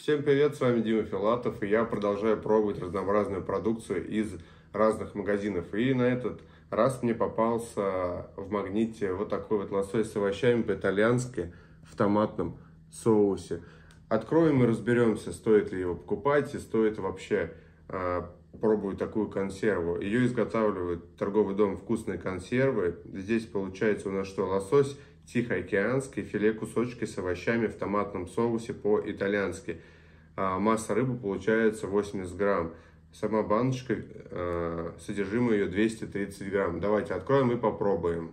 Всем привет, с вами Дима Филатов, и я продолжаю пробовать разнообразную продукцию из разных магазинов. И на этот раз мне попался в магните вот такой вот лосось с овощами по-итальянски в томатном соусе. Откроем и разберемся, стоит ли его покупать и стоит вообще э, пробовать такую консерву. Ее изготавливает торговый дом «Вкусные консервы». Здесь получается у нас что, лосось тихоокеанской, филе кусочки с овощами в томатном соусе по-итальянски. А масса рыбы получается 80 грамм. Сама баночка, э, содержимое ее 230 грамм. Давайте откроем и попробуем.